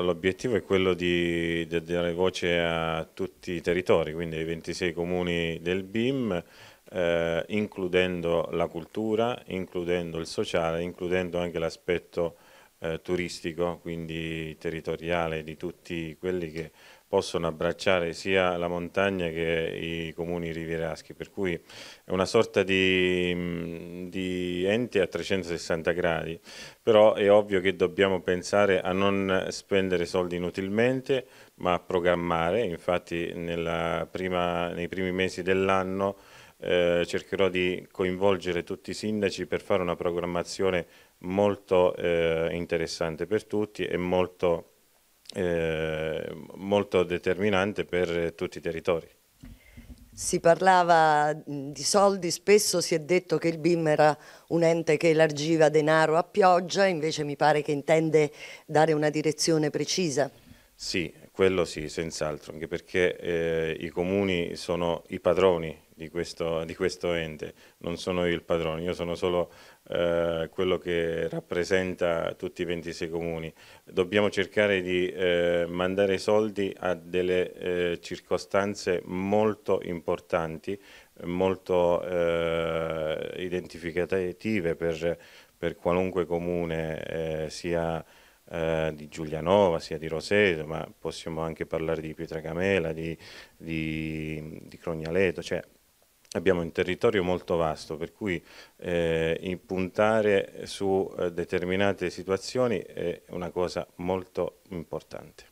L'obiettivo è quello di, di, dare voce a tutti i territori, quindi ai 26 comuni del BIM, eh, includendo la cultura, includendo il sociale, includendo anche l'aspetto eh, turistico, quindi territoriale, di tutti quelli che possono abbracciare sia la montagna che i comuni rivieraschi, per cui è una sorta di, mm, di, ente a 360 gradi, però è ovvio che dobbiamo pensare a non spendere soldi inutilmente, ma a programmare, infatti prima, nei primi mesi dell'anno eh, cercherò di coinvolgere tutti i sindaci per fare una programmazione molto eh, interessante per tutti e molto, eh, molto determinante per tutti i territori. Si parlava di soldi, spesso si è detto che il BIM era un ente che elargiva denaro a pioggia, invece mi pare che intende dare una direzione precisa. Sì, quello sì, senz'altro, anche perché eh, i comuni sono i padroni di questo, di questo, ente, non sono io il padrone, io sono solo eh, quello che rappresenta tutti i 26 comuni. Dobbiamo cercare di eh, mandare soldi a delle eh, circostanze molto importanti, molto eh, identificative per, per qualunque comune eh, sia eh, di Giulianova, sia di Roseto, ma possiamo anche parlare di Pietracamela, di, di, di Crognaleto, cioè abbiamo un territorio molto vasto, per cui eh, puntare su eh, determinate situazioni è una cosa molto importante.